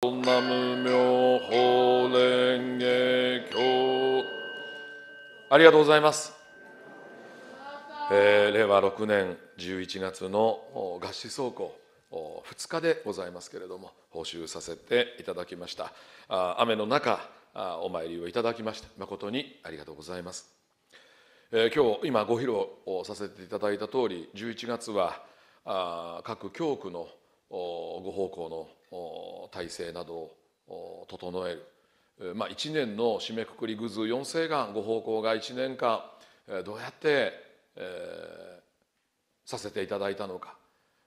無法蓮華経ありがとうございます、えー、令和6年11月の合詞走行2日でございますけれども報酬させていただきました雨の中お参りをいただきまして誠にありがとうございます、えー、今日今ご披露をさせていただいた通り11月は各教区のご奉公の体制などを整える、まあ、1年の締めくくり具図4世願ご奉公が1年間どうやって、えー、させていただいたのか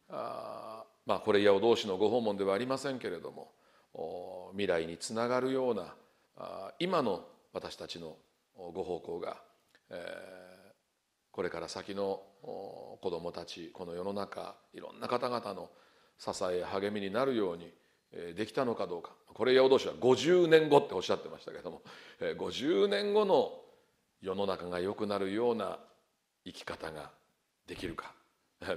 あ、まあ、これやお同士のご訪問ではありませんけれども未来につながるような今の私たちのご奉公が、えー、これから先の子どもたちこの世の中いろんな方々の支え励みになるようにできたのかどうかこれ八同士は50年後っておっしゃってましたけども50年後の世の中が良くなるような生き方ができるか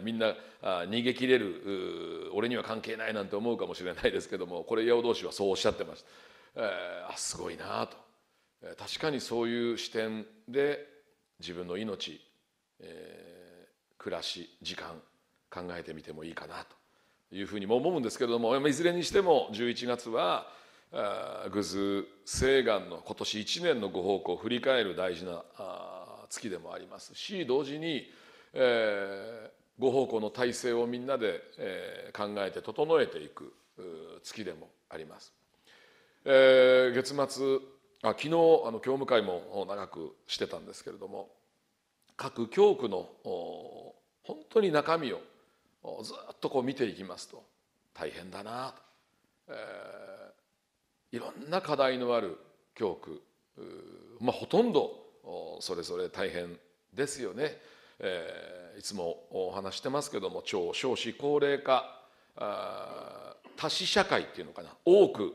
みんな逃げ切れる俺には関係ないなんて思うかもしれないですけどもこれ八同士はそうおっしゃってました、えあすごいなと確かにそういう視点で自分の命、え暮らし時間考えてみてもいいかなというふうにも思うんですけれどもいずれにしても11月はグズ西岸の今年1年のご報告を振り返る大事な月でもありますし同時に、えー、ご奉公の体制をみんなで、えー、考えて整えていく月でもあります。えー、月末あ昨日あの教務会も長くしてたんですけれども各教区の本当に中身をずっとこう見ていきますと大変だなと、えー、いろんな課題のある教区まあほとんどそれぞれ大変ですよね、えー、いつもお話してますけども超少子高齢化多死社会っていうのかな多く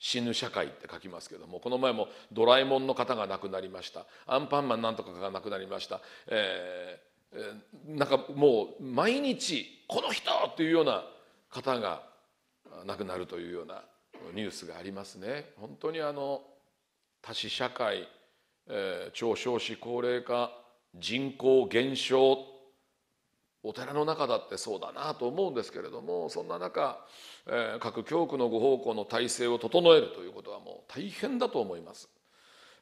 死ぬ社会って書きますけどもこの前もドラえもんの方が亡くなりましたアンパンマンなんとかが亡くなりました、えー、なんかもう毎日この人っていうような方が亡くなるというようなニュースがありますね。本当にあの多子社会、えー、超少子高齢化人口減少お寺の中だってそうだなと思うんですけれどもそんな中、えー、各教区のご奉公の体制を整えるということはもう大変だと思います。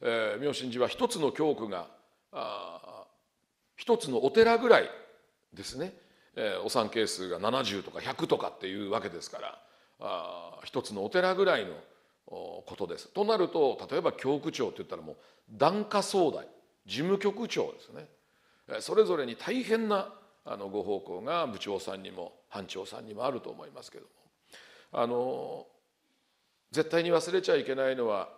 えー、明神寺は一つの教区があ一つのお寺ぐらいですね、えー、お産係数が70とか100とかっていうわけですからあ一つのお寺ぐらいのことです。となると例えば教区長って言ったらもう檀家総代事務局長ですね、えそれぞれに大変なあのご奉公が部長さんにも班長さんにもあると思いますけどもあの絶対に忘れちゃいけないのは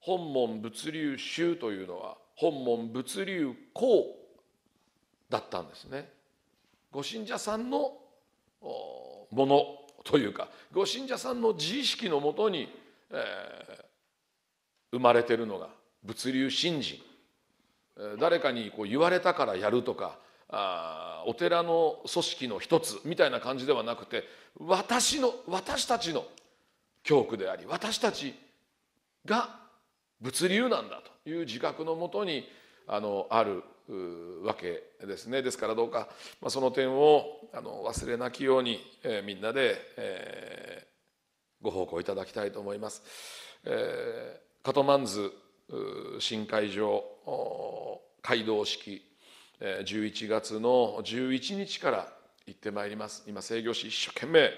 本門物流衆というのは本門物流公だったんですね。ご信者さんのものというかご信者さんの自意識のもとに、えー、生まれてるのが物流信心誰かにこう言われたからやるとかあお寺の組織の一つみたいな感じではなくて私の私たちの教区であり私たちが物流なんだという自覚のもとに、あのあるわけですねですからどうか、まあ、その点をあの忘れなきように、えー、みんなで、えー、ご奉公いただきたいと思います。えー、カトマンズ新会場街道式11月の11日から行ってまいります今制御士一生懸命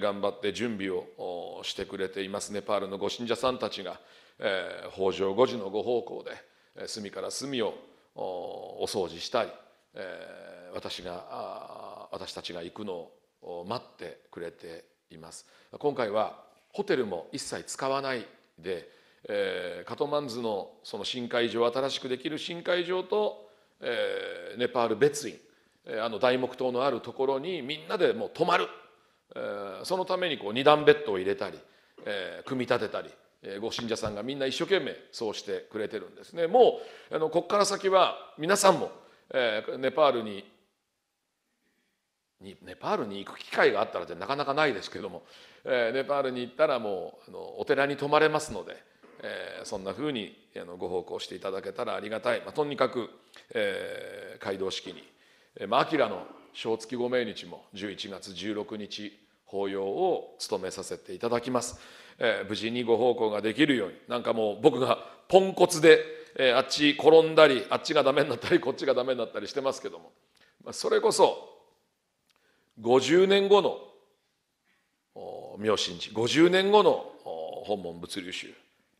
頑張って準備をしてくれていますネパールのご信者さんたちが、え北条5時のご奉公で。隅から隅をお掃除したり、え私が私たちが行くのを待ってくれています今回はホテルも一切使わないで、えカトマンズのその深海場新しくできる深海場と、えネパール別院あの大木塔のあるところにみんなでもう泊まる、そのためにこう2段ベッドを入れたり、え組み立てたりご信者さんがみんな一生懸命そうしてくれてるんですねもうあのここから先は皆さんも、えー、ネパールににネパールに行く機会があったらってなかなかないですけども、えー、ネパールに行ったらもうあのお寺に泊まれますので、えー、そんなふうにあのご奉公していただけたらありがたい、まあ、とにかく、えー、街道式に、えーまあ、の正月御命日も11月16日法要を務めさせていただきます。えー、無事にご奉公ができるようになんかもう僕がポンコツで、えー、あっち転んだりあっちがダメになったりこっちがダメになったりしてますけども、まあ、それこそ50年後の妙心寺50年後の本門物流集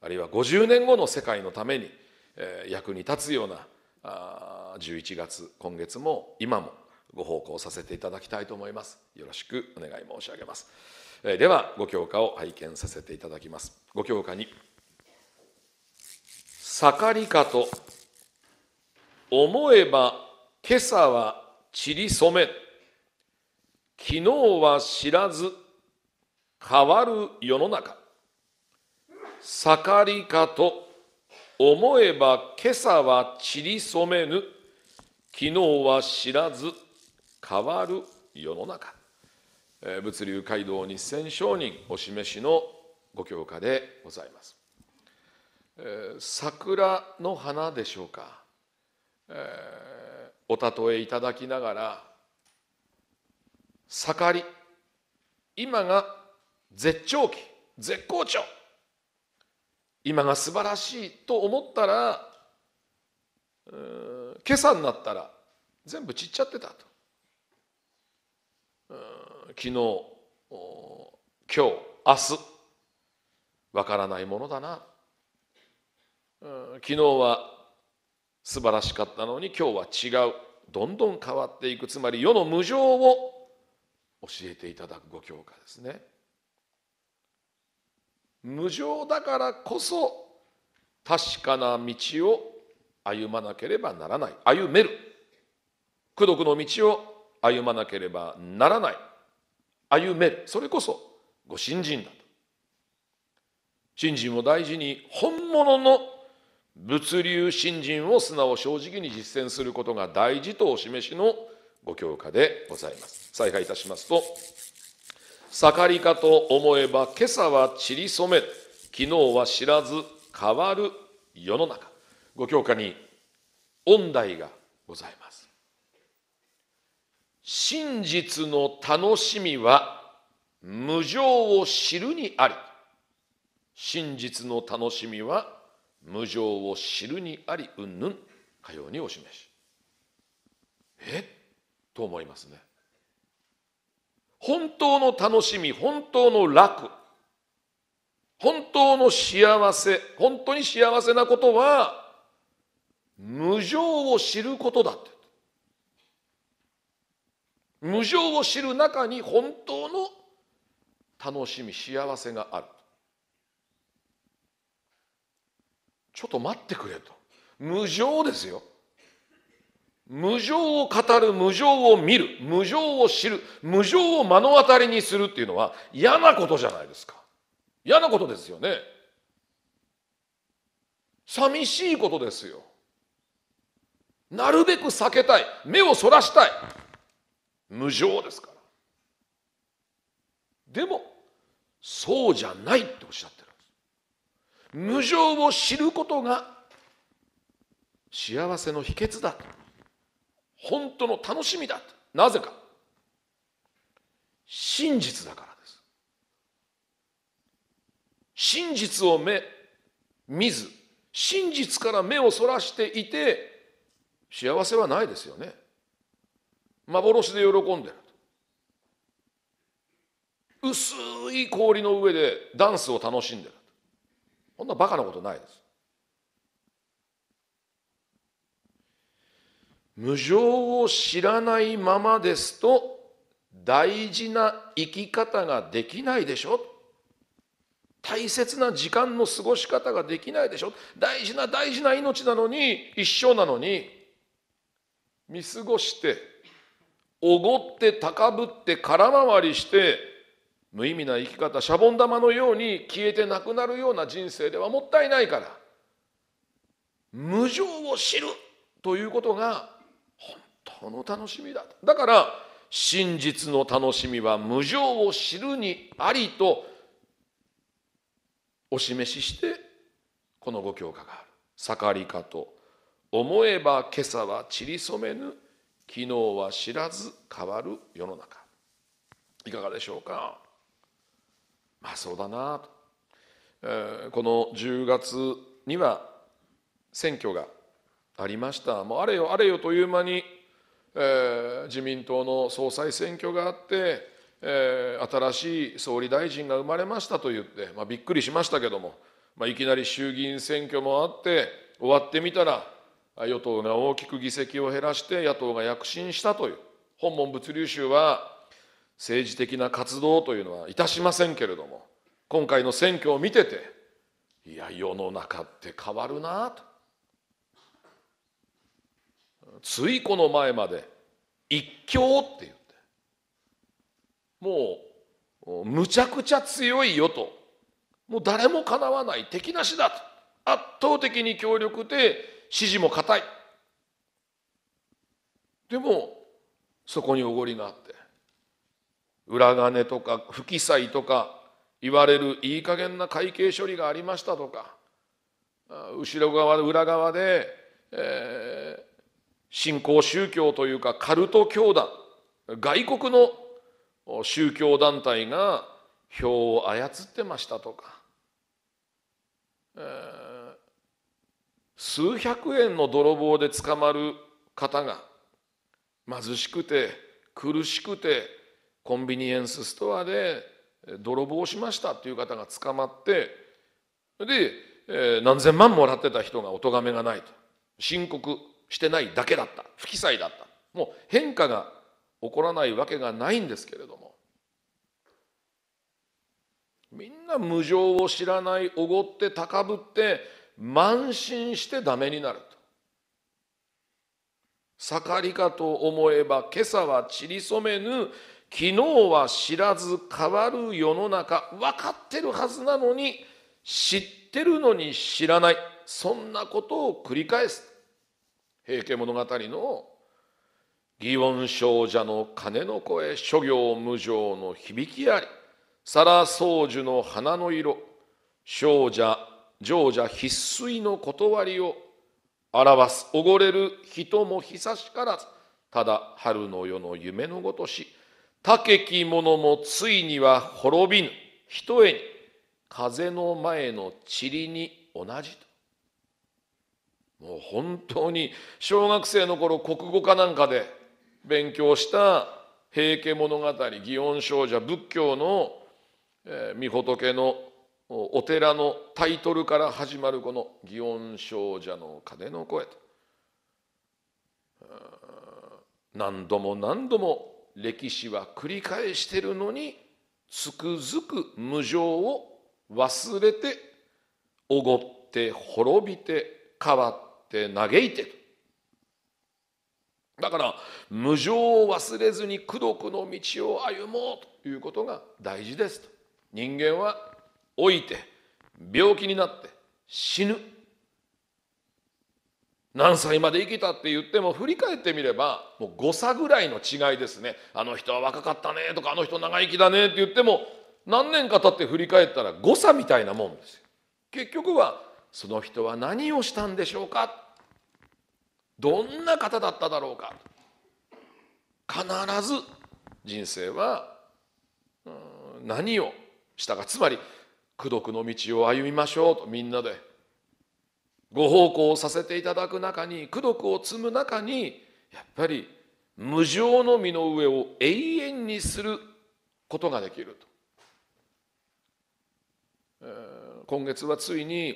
あるいは50年後の世界のために、えー、役に立つようなあ11月今月も今もご奉公させていただきたいと思いますよろしくお願い申し上げますではご教科を拝見させていただきますご教科に「盛りかと思えば今朝は散り染め昨日は知らず変わる世の中」「盛りかと思えば今朝は散り染めぬ昨日は知らず変わる世の中」物流街道日0 0 0商人お示しのご教科でございます、えー、桜の花でしょうか、えー、お例えいただきながら盛り今が絶頂期絶好調今が素晴らしいと思ったら今朝になったら全部散っちゃってたと昨日今日明日わからないものだな、昨日は素晴らしかったのに今日は違うどんどん変わっていくつまり世の無常を教えていただくご教科ですね無常だからこそ確かな道を歩まなければならない歩める功徳の道を歩まなければならない歩めるそれこそご信心だと信心を大事に本物の物流信心を素直正直に実践することが大事とお示しのご教科でございます再開いたしますと「盛りかと思えば今朝は散り染め昨日は知らず変わる世の中」ご教科に音題がございます真実の楽しみは無常を知るにあり真実の楽しみは無常を知るにありうんぬんかようにお示しえと思いますね本当の楽しみ本当の楽本当の幸せ本当に幸せなことは無常を知ることだって無常を知る中に本当の楽しみ幸せがあるちょっと待ってくれと無常ですよ無常を語る無常を見る無常を知る無常を目の当たりにするっていうのは嫌なことじゃないですか嫌なことですよね寂しいことですよなるべく避けたい目をそらしたい無常ですからでもそうじゃないっておっしゃってるんです無常を知ることが幸せの秘訣だ本当の楽しみだなぜか真実だからです真実を目見ず真実から目をそらしていて幸せはないですよね幻で喜んでる薄い氷の上でダンスを楽しんでるこんなバカなことないです無常を知らないままですと大事な生き方ができないでしょ大切な時間の過ごし方ができないでしょ大事な大事な命なのに一生なのに見過ごしておごって高ぶって空回りして無意味な生き方シャボン玉のように消えてなくなるような人生ではもったいないから無常を知るということが本当の楽しみだだから真実の楽しみは無常を知るにありとお示ししてこのご教科がある「盛りかと思えば今朝はちりそめぬ」昨日は知らず変わる世の中いかがでしょうかまあそうだなと、えー、この10月には選挙がありましたもうあれよあれよという間に、えー、自民党の総裁選挙があってえー、新しい総理大臣が生まれましたと言って、まあ、びっくりしましたけども、まあ、いきなり衆議院選挙もあって終わってみたら与党が大きく議席を減らして野党が躍進したという本門物流集は政治的な活動というのはいたしませんけれども今回の選挙を見てていや世の中って変わるなとついこの前まで一強って言ってもうむちゃくちゃ強い与党もう誰もかなわない敵なしだと圧倒的に強力で支持も固いでもそこにおごりがあって裏金とか不記載とか言われるいい加減な会計処理がありましたとか後ろ側裏側で、えー、新興宗教というかカルト教団外国の宗教団体が票を操ってましたとか数百円の泥棒で捕まる方が貧しくて苦しくてコンビニエンスストアで泥棒しましたという方が捕まってで、え何千万もらってた人がお咎めがないと申告してないだけだった不記載だったもう変化が起こらないわけがないんですけれどもみんな無情を知らないおごって高ぶって慢心してダメになると。盛りかと思えば今朝はちりそめぬ昨日は知らず変わる世の中分かってるはずなのに知ってるのに知らないそんなことを繰り返す平家物語の祇園少女の鐘の声諸行無常の響きあり皿宗樹の花の色少女常者必須の断りを表す溺れる人も久しからずただ春の夜の夢のごとし高き者もついには滅びぬひとえに風の前の塵に同じともう本当に小学生の頃国語かなんかで勉強した「平家物語」「祇園少女」仏教の、御仏のお寺のタイトルから始まるこの「祇園少女の鐘の声と」何度も何度も歴史は繰り返してるのにつくづく無常を忘れておごって滅びて変わって嘆いてだから無常を忘れずに功徳の道を歩もうということが大事ですと人間は老いて病気になって死ぬ何歳まで生きたって言っても振り返ってみればもう誤差ぐらいの違いですねあの人は若かったねとかあの人長生きだねって言っても何年か経って振り返ったら誤差みたいなもんですよ結局はその人は何をしたんでしょうかどんな方だっただろうか必ず人生は何をしたかつまり功徳の道を歩みましょうとみんなでご奉公をさせていただく中に功徳を積む中にやっぱり無常の身の上を永遠にすることができると、えー、今月はついに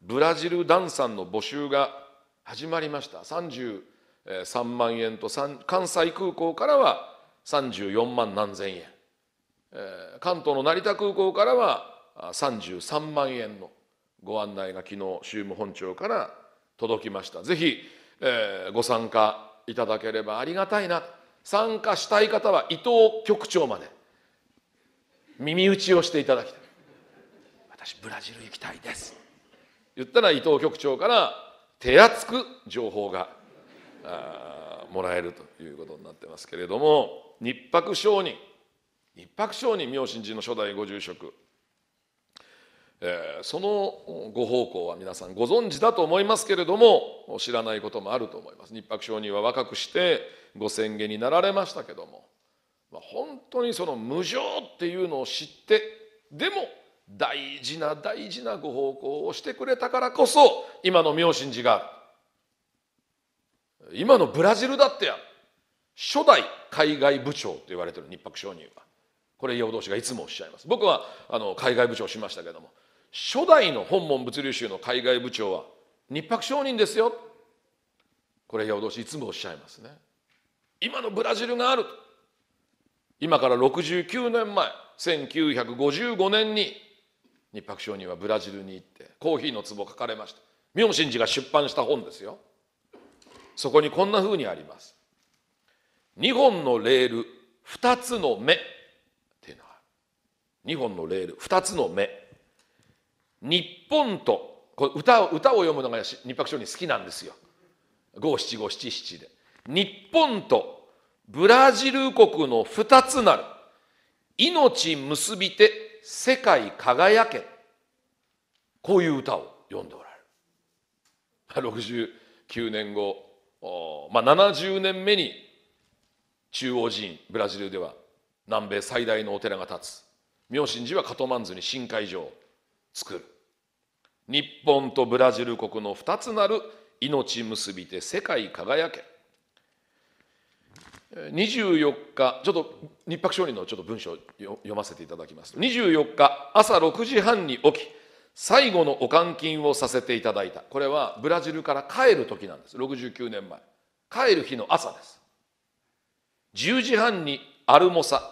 ブラジルダンさんの募集が始まりました33万円と関西空港からは34万何千円、えー、関東の成田空港からは33万円のご案内が昨日宗務本庁から届きましたぜひ、えー、ご参加いただければありがたいな参加したい方は伊藤局長まで耳打ちをしていただきたい私ブラジル行きたいです言ったら伊藤局長から手厚く情報がもらえるということになってますけれども日白商人日白商人明神寺の初代ご住職えそのご奉公は皆さんご存知だと思いますけれども知らないこともあると思います日白上人は若くしてご宣言になられましたけども、まあ、本当にその無常っていうのを知ってでも大事な大事なご奉公をしてくれたからこそ今の明神寺がある今のブラジルだってや初代海外部長と言われてる日白上人はこれ養老師がいつもおっしゃいます僕はあの海外部長しましたけども初代の本門物流集の海外部長は日泊商人ですよこれ八脅いつもおっしゃいますね今のブラジルがある今から69年前1955年に日泊商人はブラジルに行ってコーヒーの壺を書かれました明神寺が出版した本ですよそこにこんなふうにあります2本のレール2つの目っていうのは2本のレール2つの目日本と歌を歌を読むのが日白書に好きなんですよ五七五七七で日本とブラジル国の二つなる命結びて世界輝けこういう歌を読んでおられる69 年後、まあ、70年目に中央寺院ブラジルでは南米最大のお寺が建つ妙心寺はカトマンズに新会場作る日本とブラジル国の2つなる命結びて世界輝け24日ちょっと日泊勝利のちょっと文章を読ませていただきます24日朝6時半に起き最後のお換金をさせていただいたこれはブラジルから帰る時なんです69年前帰る日の朝です10時半にアルモサ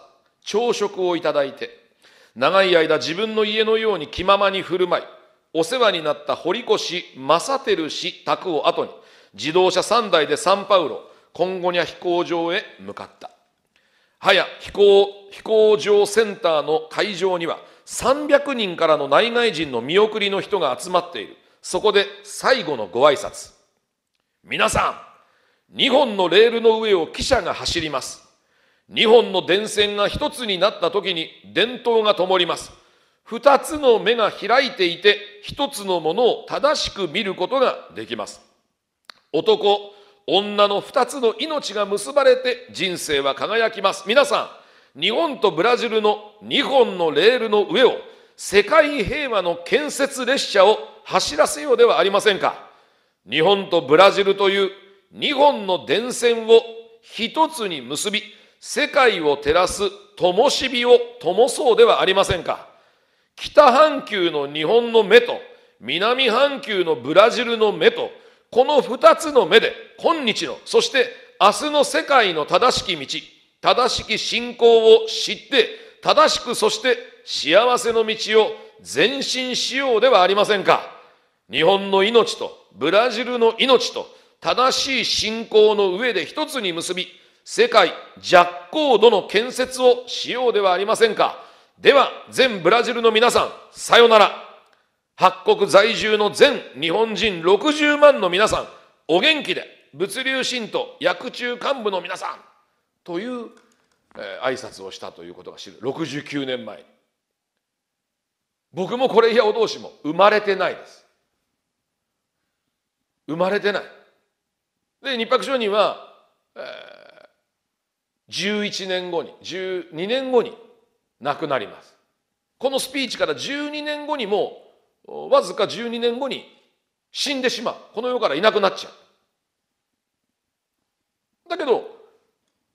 朝食をいただいて長い間自分の家のように気ままに振る舞いお世話になった堀越正輝氏宅を後に自動車3台でサンパウロ今後には飛行場へ向かったはや飛行飛行場センターの会場には300人からの内外人の見送りの人が集まっているそこで最後のご挨拶皆さん2本のレールの上を汽車が走ります2本の電線が1つになった時に電灯が灯ります。2つの目が開いていて1つのものを正しく見ることができます。男、女の2つの命が結ばれて人生は輝きます。皆さん、日本とブラジルの2本のレールの上を世界平和の建設列車を走らせようではありませんか。日本とブラジルという2本の電線を1つに結び、世界を照らす灯火を灯そうではありませんか北半球の日本の目と南半球のブラジルの目とこの二つの目で今日のそして明日の世界の正しき道正しき信仰を知って正しくそして幸せの道を前進しようではありませんか日本の命とブラジルの命と正しい信仰の上で一つに結び世界弱高度の建設をしようではありませんか。では、全ブラジルの皆さん、さよなら。八国在住の全日本人60万の皆さん、お元気で、物流信徒、薬中幹部の皆さん、という、えー、挨拶をしたということが知る。69年前僕もこれいやお同士も生まれてないです。生まれてない。で、日白商人は、えー11年後に12年後に亡くなりますこのスピーチから12年後にもわずか12年後に死んでしまうこの世からいなくなっちゃうだけど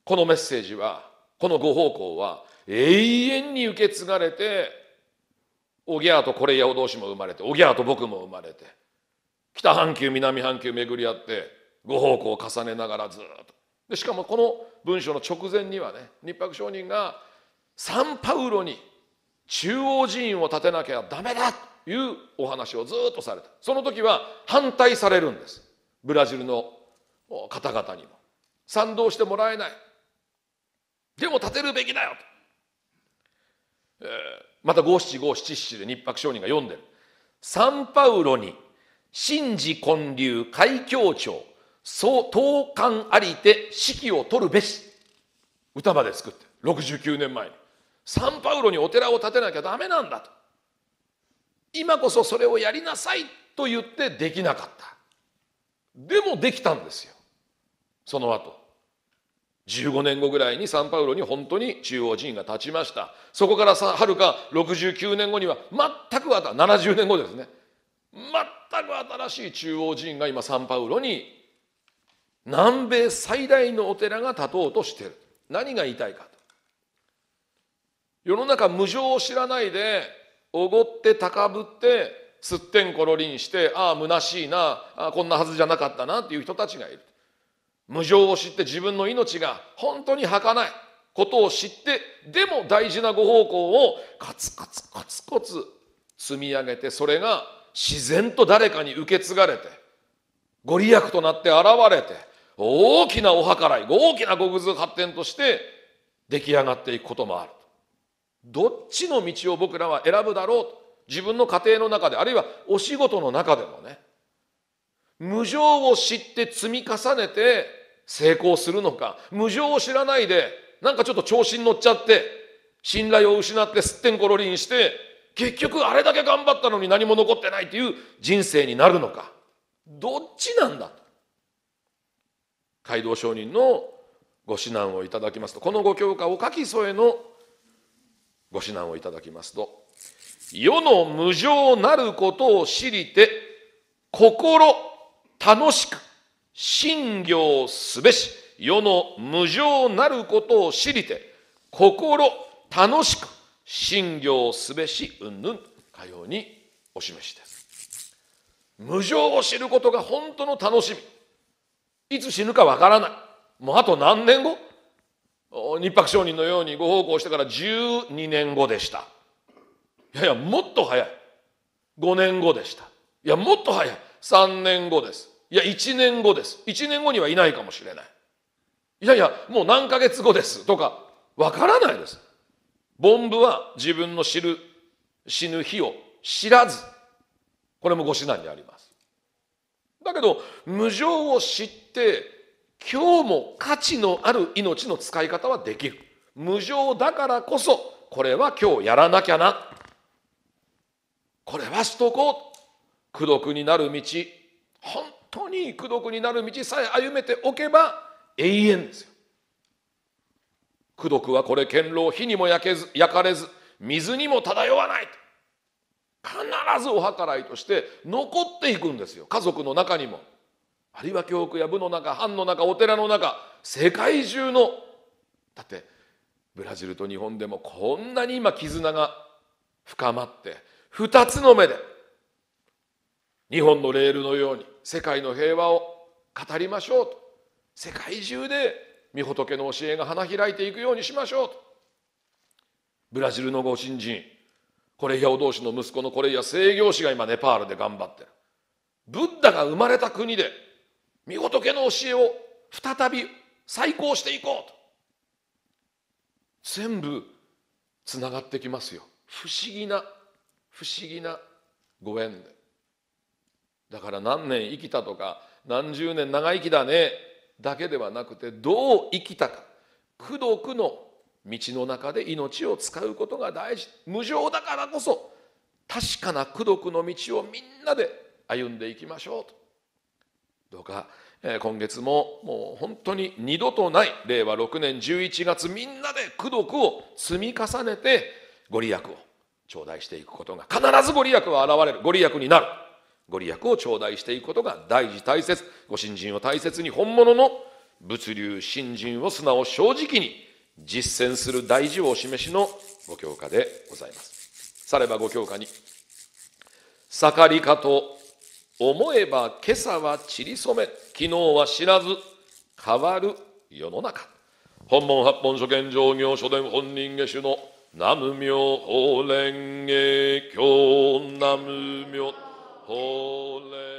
このメッセージはこのご奉公は永遠に受け継がれておぎゃーとこれやお同士も生まれておぎゃーと僕も生まれて北半球南半球巡り合ってご奉公を重ねながらずっとでしかもこの文章の直前にはね日白商人がサンパウロに中央寺院を建てなきゃダメだというお話をずっとされたその時は反対されるんですブラジルの方々にも賛同してもらえないでも建てるべきだよと、えー、また五七五七七で日白商人が読んでるサンパウロに神事建立海峡庁そう当館ありて指揮を取るべし歌まで作って69年前にサンパウロにお寺を建てなきゃダメなんだと今こそそれをやりなさいと言ってできなかったでもできたんですよその後15年後ぐらいにサンパウロに本当に中央寺院が建ちましたそこからはるか69年後には全く新70年後ですね全く新しい中央寺院が今サンパウロに南米最大のお寺が立とうとしてる何が言いたいか世の中無常を知らないでおごって高ぶってすってんころりんしてああ虚しいなあこんなはずじゃなかったなっていう人たちがいる無常を知って自分の命が本当に儚いことを知ってでも大事なご奉公をカツカツカツカツ積み上げてそれが自然と誰かに受け継がれてご利益となって現れて大きなお計らい大きな極図発展として出来上がっていくこともあるどっちの道を僕らは選ぶだろうと自分の家庭の中であるいはお仕事の中でもね無常を知って積み重ねて成功するのか無常を知らないでなんかちょっと調子に乗っちゃって信頼を失ってすってんころりんして結局あれだけ頑張ったのに何も残ってないという人生になるのかどっちなんだと街道商人のご指南をいただきますとこのご教科を書き添えのご指南をいただきますと世の無常なることを知りて心楽しく信行すべし世の無常なることを知りて心楽しく信行すべしうんぬんかようにお示しです無常を知ることが本当の楽しみいつ死ぬかわからないもうあと何年後日白商人のようにご奉公してから12年後でしたいやいやもっと早い5年後でしたいやもっと早い3年後ですいや1年後です1年後にはいないかもしれないいやいやもう何ヶ月後ですとかわからないです凡夫は自分の知る死ぬ日を知らずこれもご指南にありますだけど無常を知って今日も価値のある命の使い方はできる無常だからこそこれは今日やらなきゃなこれはしとこう功徳になる道本当に功徳になる道さえ歩めておけば永遠ですよ功徳はこれ堅牢火にも焼けず焼かれず水にも漂わない必ずお計らいとして残っていくんですよ家族の中にもあるいは教区や部の中藩の中お寺の中世界中のだってブラジルと日本でもこんなに今絆が深まって2つの目で日本のレールのように世界の平和を語りましょうと世界中で御仏の教えが花開いていくようにしましょうとブラジルのご新人コレヒ同士の息子のコレヒア聖教師が今ネパールで頑張ってるブッダが生まれた国で見仏の教えを再び再興していこうと全部つながってきますよ不思議な不思議なご縁でだから何年生きたとか何十年長生きだねだけではなくてどう生きたか功徳の道の中で命を使うことが大事無常だからこそ確かな功徳の道をみんなで歩んでいきましょうとどうか、えー、今月ももう本当に二度とない令和6年11月みんなで功徳を積み重ねてご利益を頂戴していくことが必ずご利益は現れるご利益になるご利益を頂戴していくことが大事大切ご信心を大切に本物の物流新人を素直正直に実践する大事をお示しのご教科でございます。さればご教科に、盛りかと思えば今朝は散り染め、昨日は知らず、変わる世の中。本門八本書見上行書伝本人下手の南無妙法蓮華経南無妙法蓮